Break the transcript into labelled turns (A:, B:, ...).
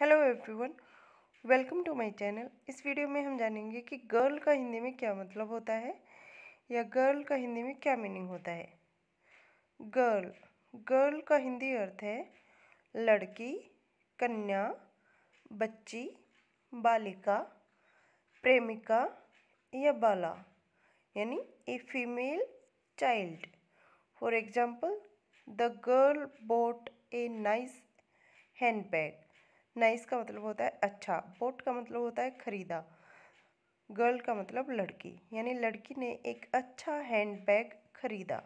A: hello everyone welcome to my channel इस video में हम जानेंगे कि गर्ल का हिंदी में क्या मतलब होता है या गर्ल का हिंदी में क्या मीनिंग होता है गर्ल गर्ल का हिंदी अर्थ है लड़की कन्या बच्ची बालिका प्रेमिका या बाला यानी a female child for example the girl bought a nice handbag nice का मतलब होता है अच्छा बोट का मतलब होता है ख़रीदा गर्ल का मतलब लड़की यानी लड़की ने एक अच्छा हैंड बैग ख़रीदा